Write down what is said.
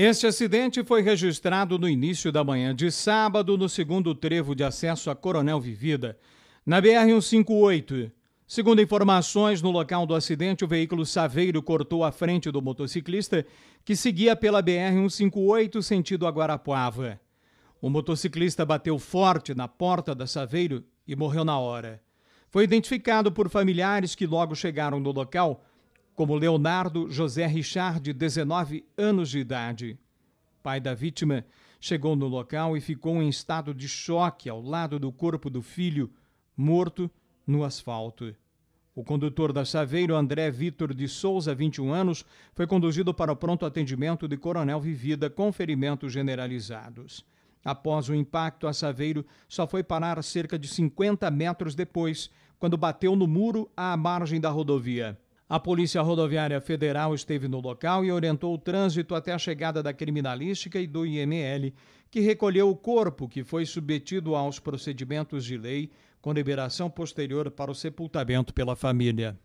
Este acidente foi registrado no início da manhã de sábado, no segundo trevo de acesso a Coronel Vivida, na BR-158. Segundo informações, no local do acidente, o veículo Saveiro cortou a frente do motociclista, que seguia pela BR-158 sentido a Guarapuava. O motociclista bateu forte na porta da Saveiro e morreu na hora. Foi identificado por familiares que logo chegaram no local como Leonardo José Richard, de 19 anos de idade. Pai da vítima chegou no local e ficou em estado de choque ao lado do corpo do filho, morto no asfalto. O condutor da Saveiro André Vitor de Souza, 21 anos, foi conduzido para o pronto atendimento de Coronel Vivida com ferimentos generalizados. Após o impacto, a Saveiro só foi parar cerca de 50 metros depois, quando bateu no muro à margem da rodovia. A Polícia Rodoviária Federal esteve no local e orientou o trânsito até a chegada da criminalística e do IML, que recolheu o corpo que foi submetido aos procedimentos de lei, com liberação posterior para o sepultamento pela família.